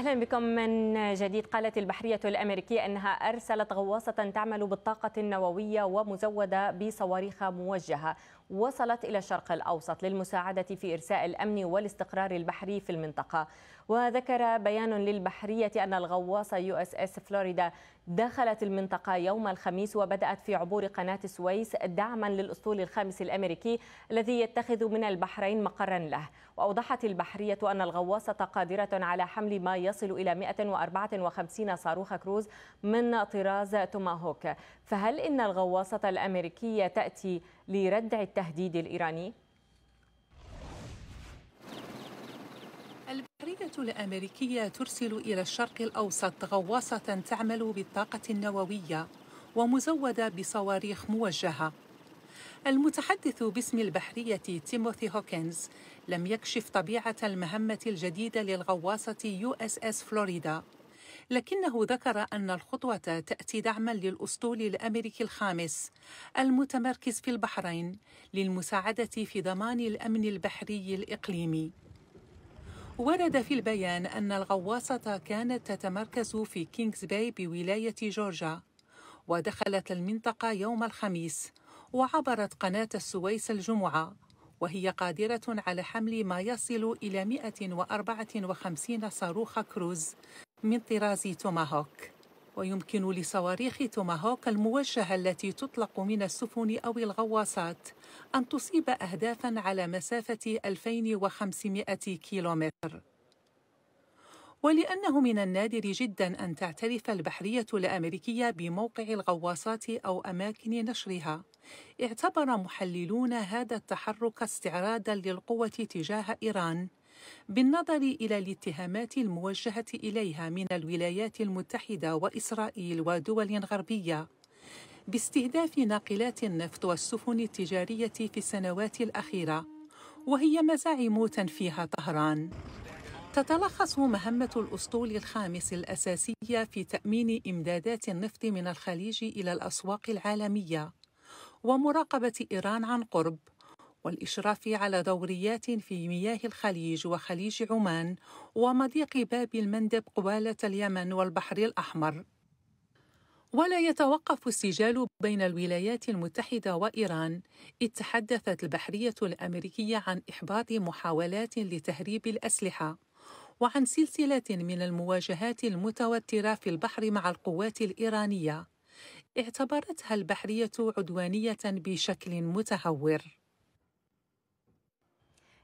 أهلا بكم من جديد قالت البحرية الأمريكية أنها أرسلت غواصة تعمل بالطاقة النووية ومزودة بصواريخ موجهة وصلت إلى الشرق الأوسط للمساعدة في إرساء الأمن والاستقرار البحري في المنطقة وذكر بيان للبحرية أن الغواصة يو اس اس فلوريدا دخلت المنطقة يوم الخميس وبدأت في عبور قناة السويس دعما للأسطول الخامس الأمريكي الذي يتخذ من البحرين مقرا له وأوضحت البحرية أن الغواصة قادرة على حمل ما يصل إلى 154 صاروخ كروز من طراز توماهوك فهل إن الغواصة الأمريكية تأتي لردع التهديد الإيراني؟ الشركة الأمريكية ترسل إلى الشرق الأوسط غواصة تعمل بالطاقة النووية ومزودة بصواريخ موجهة المتحدث باسم البحرية تيموثي هوكنز لم يكشف طبيعة المهمة الجديدة للغواصة يو اس اس فلوريدا لكنه ذكر أن الخطوة تأتي دعما للأسطول الأمريكي الخامس المتمركز في البحرين للمساعدة في ضمان الأمن البحري الإقليمي ورد في البيان أن الغواصة كانت تتمركز في كينغز باي بولاية جورجيا ودخلت المنطقة يوم الخميس وعبرت قناة السويس الجمعة وهي قادرة على حمل ما يصل إلى 154 صاروخ كروز من طراز توماهوك ويمكن لصواريخ توماهوك الموجهة التي تطلق من السفن أو الغواصات أن تصيب أهدافا على مسافة 2500 كيلومتر ولأنه من النادر جدا أن تعترف البحرية الأمريكية بموقع الغواصات أو أماكن نشرها اعتبر محللون هذا التحرك استعرادا للقوة تجاه إيران بالنظر إلى الاتهامات الموجهة إليها من الولايات المتحدة وإسرائيل ودول غربية باستهداف ناقلات النفط والسفن التجارية في السنوات الأخيرة وهي مزاعم تنفيها طهران تتلخص مهمة الأسطول الخامس الأساسية في تأمين إمدادات النفط من الخليج إلى الأسواق العالمية ومراقبة إيران عن قرب والإشراف على دوريات في مياه الخليج وخليج عمان ومضيق باب المندب قبالة اليمن والبحر الأحمر. ولا يتوقف السجال بين الولايات المتحدة وإيران إذ تحدثت البحرية الأمريكية عن إحباط محاولات لتهريب الأسلحة وعن سلسلة من المواجهات المتوترة في البحر مع القوات الإيرانية اعتبرتها البحرية عدوانية بشكل متهور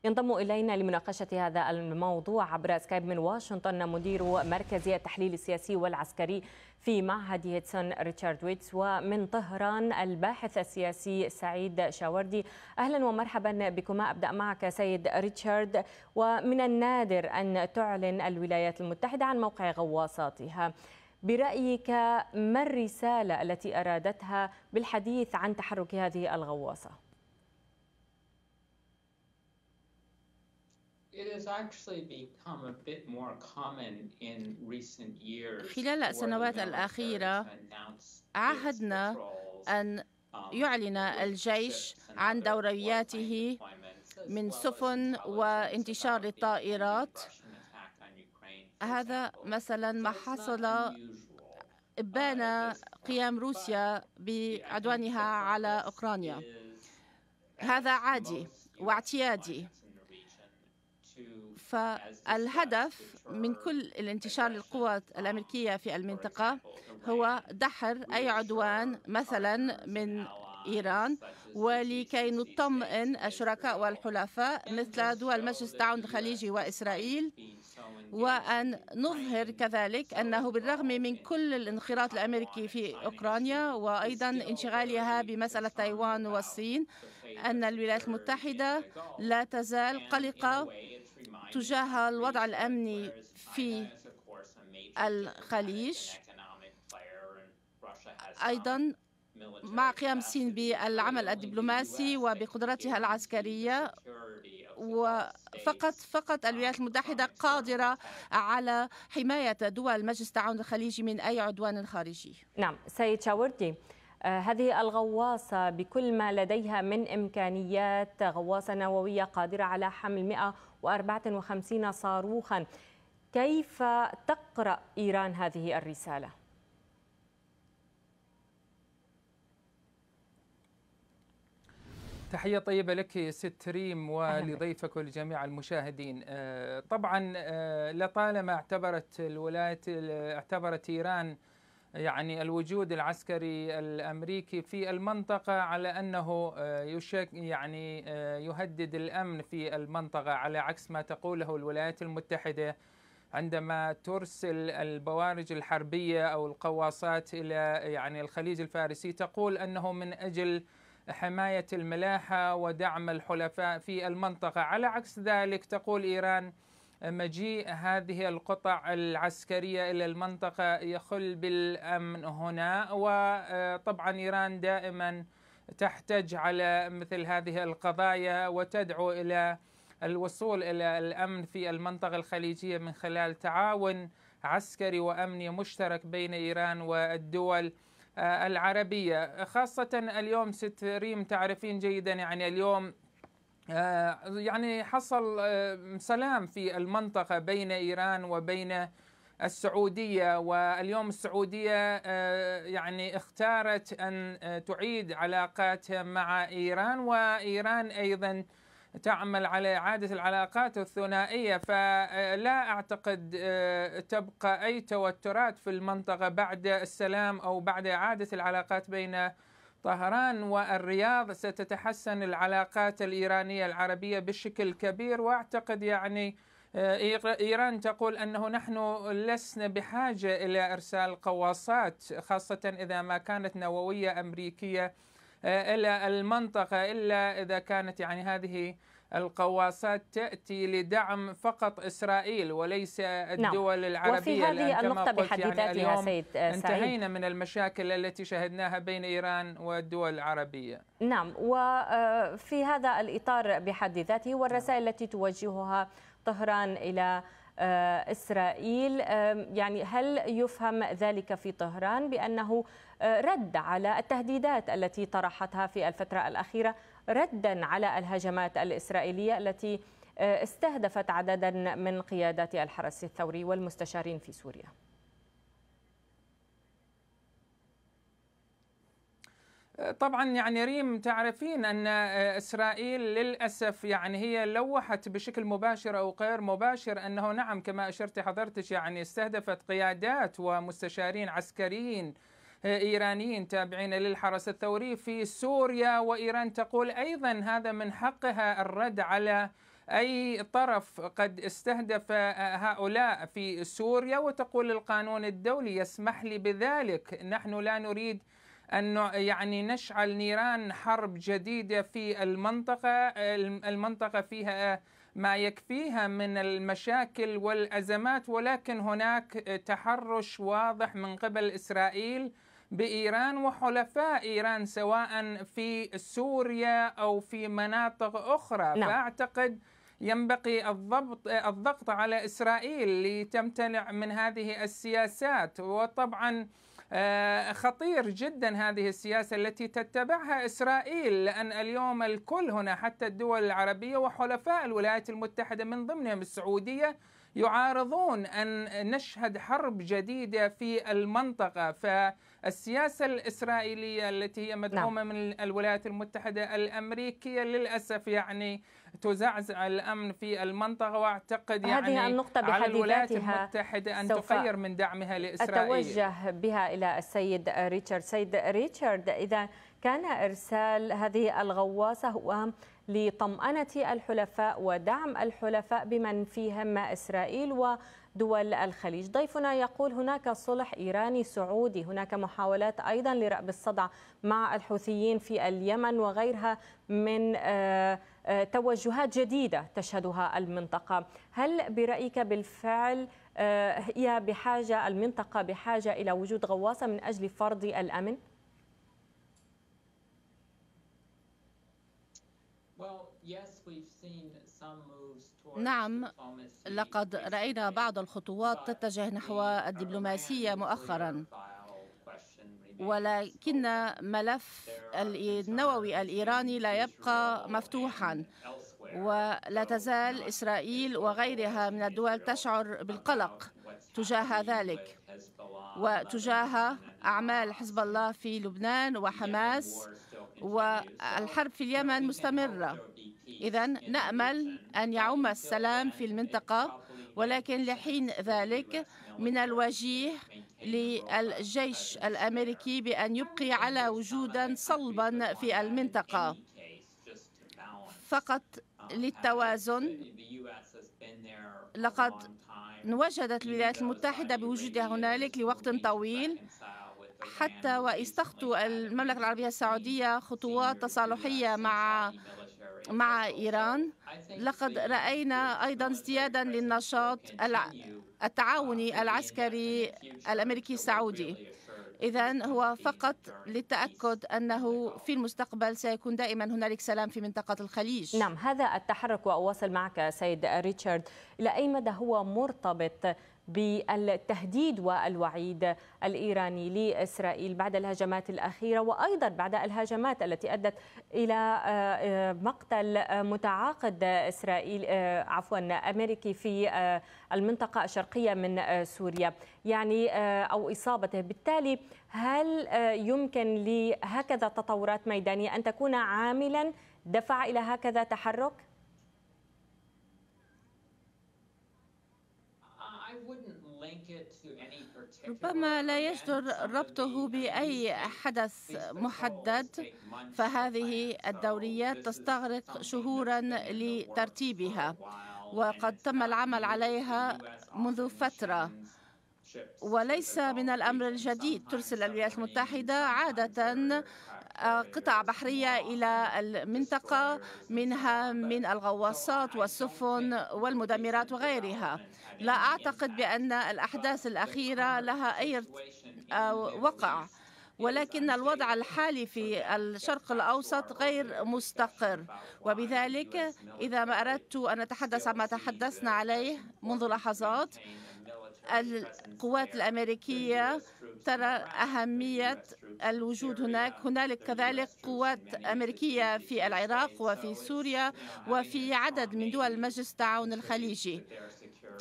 ينضم إلينا لمناقشة هذا الموضوع عبر سكايب من واشنطن مدير مركز التحليل السياسي والعسكري في معهد هيتسون ريتشارد ويتس ومن طهران الباحث السياسي سعيد شاوردي أهلا ومرحبا بكما أبدأ معك سيد ريتشارد ومن النادر أن تعلن الولايات المتحدة عن موقع غواصاتها برأيك ما الرسالة التي أرادتها بالحديث عن تحرك هذه الغواصة؟ خلال السنوات الأخيرة عهدنا أن um, يعلن الجيش عن دورياته من سفن وانتشار الطائرات هذا مثلا ما حصل إبان uh, uh, قيام روسيا بعدوانها على أوكرانيا هذا عادي واعتيادي فالهدف من كل الانتشار للقوى الأمريكية في المنطقة هو دحر أي عدوان مثلا من إيران ولكي نطمئن الشركاء والحلفاء مثل دول مجلس التعاون الخليجي وإسرائيل وأن نظهر كذلك أنه بالرغم من كل الانخراط الأمريكي في أوكرانيا وأيضا انشغالها بمسألة تايوان والصين أن الولايات المتحدة لا تزال قلقة تجاه الوضع الأمني في الخليج أيضا مع قيام الصين بالعمل الدبلوماسي وبقدرتها العسكرية وفقط فقط الولايات المتحدة قادرة على حماية دول مجلس التعاون الخليجي من أي عدوان خارجي نعم سيد شاوردي آه، هذه الغواصة بكل ما لديها من إمكانيات غواصة نووية قادرة على حمل 154 صاروخا كيف تقرأ إيران هذه الرسالة؟ تحية طيبة لك ست ريم ولضيفك ولجميع المشاهدين آه، طبعا آه، لطالما اعتبرت الولايات اعتبرت إيران يعني الوجود العسكري الامريكي في المنطقه على انه آه، يشك يعني آه، يهدد الامن في المنطقه على عكس ما تقوله الولايات المتحده عندما ترسل البوارج الحربيه او القواصات الى يعني الخليج الفارسي تقول انه من اجل حمايه الملاحه ودعم الحلفاء في المنطقه على عكس ذلك تقول ايران مجيء هذه القطع العسكرية إلى المنطقة يخل بالأمن هنا وطبعا إيران دائما تحتج على مثل هذه القضايا وتدعو إلى الوصول إلى الأمن في المنطقة الخليجية من خلال تعاون عسكري وأمني مشترك بين إيران والدول آه، العربية خاصة اليوم ست ريم تعرفين جيدا يعني اليوم آه، يعني حصل آه، سلام في المنطقة بين إيران وبين السعودية واليوم السعودية آه، يعني اختارت أن تعيد علاقاتها مع إيران وإيران أيضا تعمل على إعادة العلاقات الثنائية فلا أعتقد تبقى أي توترات في المنطقة بعد السلام أو بعد إعادة العلاقات بين طهران والرياض ستتحسن العلاقات الإيرانية العربية بشكل كبير وأعتقد يعني آه، إيران تقول أنه نحن لسنا بحاجة إلى إرسال قواصات خاصة إذا ما كانت نووية أمريكية آه، إلى المنطقة إلا إذا كانت يعني هذه القواصات تأتي لدعم فقط إسرائيل وليس نعم. الدول نعم. العربية وفي هذه النقطة بحد ذاتها يعني سيد سعيد انتهينا من المشاكل التي شهدناها بين إيران والدول العربية نعم وفي هذا الإطار بحد ذاته والرسائل نعم. التي توجهها طهران إلى آه، إسرائيل يعني هل يفهم ذلك في طهران بأنه آه، رد على التهديدات التي طرحتها في الفترة الأخيرة ردا على الهجمات الإسرائيلية التي آه، استهدفت عددا من قيادات الحرس الثوري والمستشارين في سوريا طبعا يعني ريم تعرفين ان آه، اسرائيل للاسف يعني هي لوحت بشكل مباشر او غير مباشر انه نعم كما اشرت حضرتك يعني استهدفت قيادات ومستشارين عسكريين إيرانيين تابعين للحرس الثوري في سوريا وإيران تقول أيضا هذا من حقها الرد على أي طرف قد استهدف هؤلاء في سوريا وتقول القانون الدولي يسمح لي بذلك نحن لا نريد أن يعني نشعل نيران حرب جديدة في المنطقة المنطقة فيها ما يكفيها من المشاكل والأزمات ولكن هناك تحرش واضح من قبل إسرائيل بايران وحلفاء ايران سواء في سوريا او في مناطق اخرى نعم. فاعتقد ينبغي الضبط الضغط على اسرائيل لتمتنع من هذه السياسات وطبعا آه، خطير جدا هذه السياسه التي تتبعها اسرائيل لان اليوم الكل هنا حتى الدول العربيه وحلفاء الولايات المتحده من ضمنهم السعوديه يعارضون أن نشهد حرب جديدة في المنطقة فالسياسة الإسرائيلية التي هي نعم. مدعومة نعم. من الولايات المتحدة الأمريكية للأسف يعني تزعزع الأمن في المنطقة وأعتقد يعني هذه النقطة على الولايات المتحدة أن تغير من دعمها لإسرائيل أتوجه بها إلى السيد ريتشارد سيد ريتشارد إذا كان إرسال هذه الغواصة هو لطمأنة الحلفاء ودعم الحلفاء بمن فيهم إسرائيل و دول الخليج ضيفنا يقول هناك صلح إيراني سعودي هناك محاولات أيضا لرأب الصدع مع الحوثيين في اليمن وغيرها من آه، آه، توجهات جديدة تشهدها المنطقة هل برأيك بالفعل آه، هي بحاجة المنطقة بحاجة إلى وجود غواصة من أجل فرض الأمن؟ نعم لقد راينا بعض الخطوات تتجه نحو الدبلوماسيه مؤخرا ولكن ملف النووي الايراني لا يبقى مفتوحا ولا تزال اسرائيل وغيرها من الدول تشعر بالقلق تجاه ذلك وتجاه اعمال حزب الله في لبنان وحماس والحرب في اليمن مستمره إذا نأمل أن يعم السلام في المنطقة ولكن لحين ذلك من الوجيه للجيش الأمريكي بأن يبقي على وجودا صلبا في المنطقة فقط للتوازن لقد وجدت الولايات المتحدة بوجودها هنالك لوقت طويل حتى واستخطوا المملكة العربية السعودية خطوات تصالحية مع مع إيران لقد رأينا أيضا ازديادا للنشاط التعاوني العسكري الأمريكي السعودي إذا هو فقط للتأكد أنه في المستقبل سيكون دائما هنالك سلام في منطقة الخليج نعم هذا التحرك وأواصل معك سيد ريتشارد إلى أي مدى هو مرتبط بالتهديد والوعيد الإيراني لإسرائيل بعد الهجمات الأخيرة وأيضا بعد الهجمات التي أدت إلى آه، آه، مقتل متعاقد إسرائيل آه، عفوا أمريكي في المنطقة الشرقية من سوريا يعني أو إصابته بالتالي هل يمكن لهكذا تطورات ميدانية أن تكون عاملا دفع إلى هكذا تحرك؟ ربما لا يجدر ربطه بأي حدث محدد فهذه الدوريات تستغرق شهورا لترتيبها وقد تم العمل عليها منذ فترة وليس من الأمر الجديد ترسل الولايات المتحدة عادة قطع بحرية إلى المنطقة منها من الغواصات والسفن والمدمرات وغيرها لا أعتقد بأن الأحداث الأخيرة لها أي وقع ولكن الوضع الحالي في الشرق الأوسط غير مستقر وبذلك إذا ما أردت أن أتحدث عما تحدثنا عليه منذ لحظات القوات الأمريكية ترى أهمية الوجود هناك هنالك كذلك قوات أمريكية في العراق وفي سوريا وفي عدد من دول مجلس التعاون الخليجي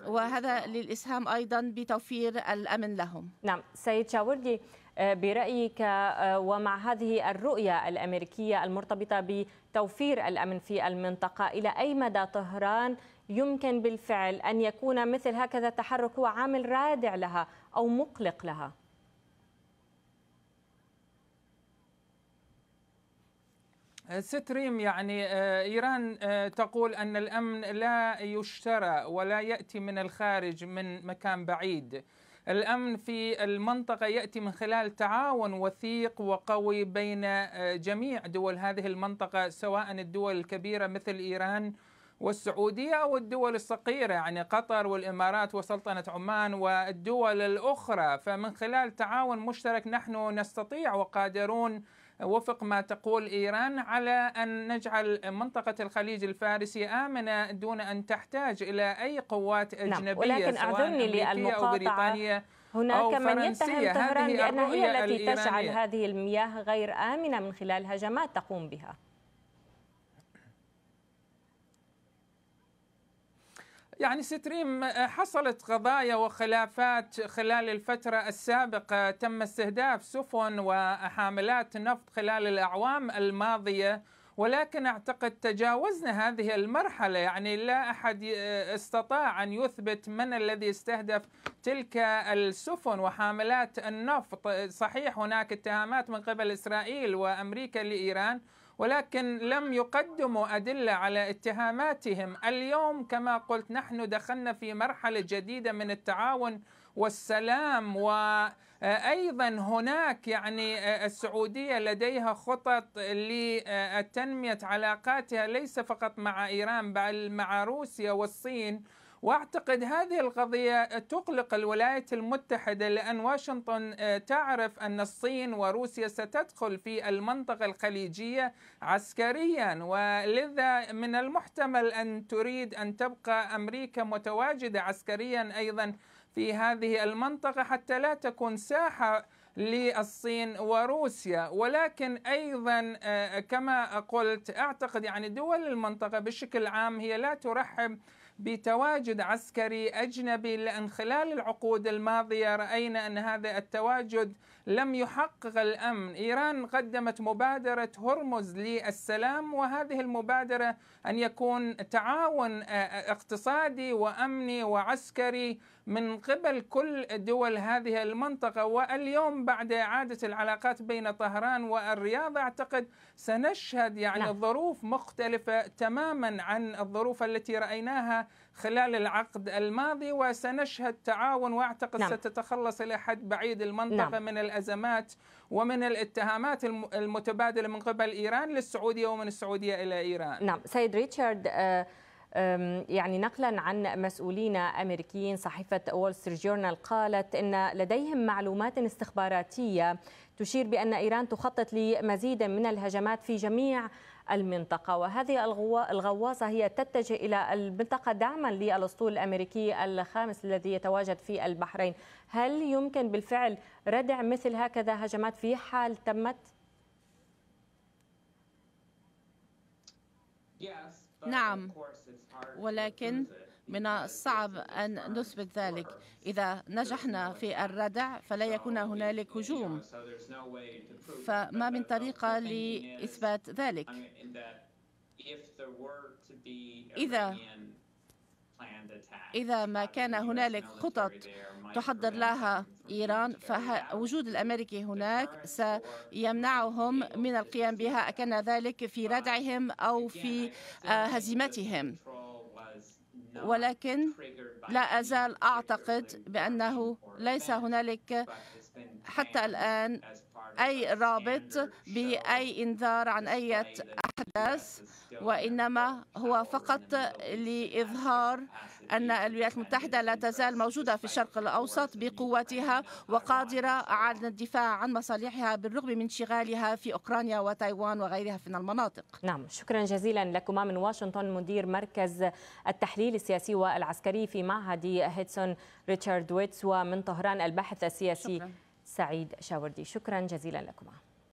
وهذا للإسهام أيضا بتوفير الأمن لهم نعم سيد شاوردي برأيك ومع هذه الرؤية الأمريكية المرتبطة بتوفير الأمن في المنطقة إلى أي مدى طهران يمكن بالفعل أن يكون مثل هكذا التحرك هو عامل رادع لها أو مقلق لها آه، ست ريم يعني آه، إيران آه، تقول أن الأمن لا يشترى ولا يأتي من الخارج من مكان بعيد الأمن في المنطقة يأتي من خلال تعاون وثيق وقوي بين جميع دول هذه المنطقة سواء الدول الكبيرة مثل إيران والسعودية والدول الصغيرة يعني قطر والإمارات وسلطنة عمان والدول الأخرى فمن خلال تعاون مشترك نحن نستطيع وقادرون وفق ما تقول إيران على أن نجعل منطقة الخليج الفارسي آمنة دون أن تحتاج إلى أي قوات نعم، أجنبية نعم ولكن أعذرني للمقاطعة أو بريطانية هناك من يتهم طهران بأنها هي التي تجعل هذه المياه غير آمنة من خلال هجمات تقوم بها يعني ستريم حصلت قضايا وخلافات خلال الفترة السابقة تم استهداف سفن وحاملات نفط خلال الأعوام الماضية ولكن أعتقد تجاوزنا هذه المرحلة يعني لا أحد استطاع أن يثبت من الذي استهدف تلك السفن وحاملات النفط صحيح هناك اتهامات من قبل إسرائيل وأمريكا لإيران ولكن لم يقدموا أدلة على اتهاماتهم اليوم كما قلت نحن دخلنا في مرحلة جديدة من التعاون والسلام وايضا هناك يعني السعوديه لديها خطط لتنميه علاقاتها ليس فقط مع ايران بل مع روسيا والصين واعتقد هذه القضيه تقلق الولايات المتحده لان واشنطن آه، تعرف ان الصين وروسيا ستدخل في المنطقه الخليجيه عسكريا ولذا من المحتمل ان تريد ان تبقى امريكا متواجده عسكريا ايضا في هذه المنطقه حتى لا تكون ساحه للصين وروسيا ولكن ايضا آه، كما قلت اعتقد يعني دول المنطقه بشكل عام هي لا ترحب بتواجد عسكري اجنبي لان خلال العقود الماضيه راينا ان هذا التواجد لم يحقق الامن، ايران قدمت مبادره هرمز للسلام وهذه المبادره ان يكون تعاون آه، آه، اقتصادي وامني وعسكري من قبل كل دول هذه المنطقه واليوم بعد اعاده العلاقات بين طهران والرياض اعتقد سنشهد يعني نعم. ظروف مختلفه تماما عن الظروف التي رايناها خلال العقد الماضي وسنشهد تعاون واعتقد نعم. ستتخلص الى حد بعيد المنطقه نعم. من الازمات ومن الاتهامات المتبادله من قبل ايران للسعوديه ومن السعوديه الى ايران. نعم، سيد ريتشارد آه، يعني نقلا عن مسؤولين امريكيين صحيفه وول ستريت جورنال قالت ان لديهم معلومات استخباراتيه تشير بان ايران تخطط لمزيد من الهجمات في جميع المنطقة وهذه الغواصة هي تتجه إلى المنطقة دعما للأسطول الأمريكي الخامس الذي يتواجد في البحرين هل يمكن بالفعل ردع مثل هكذا هجمات في حال تمت؟ نعم ولكن من الصعب أن نثبت ذلك إذا نجحنا في الردع فلا يكون هنالك هجوم فما من طريقة لإثبات ذلك إذا إذا ما كان هنالك خطط تحضر لها إيران فوجود الأمريكي هناك سيمنعهم من القيام بها أكان ذلك في ردعهم أو في آه، هزيمتهم ولكن لا أزال أعتقد بأنه ليس هنالك حتى الآن أي رابط بأي إنذار عن أي أحداث وإنما هو فقط لإظهار أن الولايات المتحدة لا تزال موجودة في الشرق الأوسط بقوتها وقادرة على الدفاع عن مصالحها بالرغم من انشغالها في أوكرانيا وتايوان وغيرها من المناطق نعم شكرا جزيلا لكما من واشنطن مدير مركز التحليل السياسي والعسكري في معهد هيدسون ريتشارد ويتس ومن طهران الباحث السياسي شكرا. سعيد شاوردي شكرا جزيلا لكما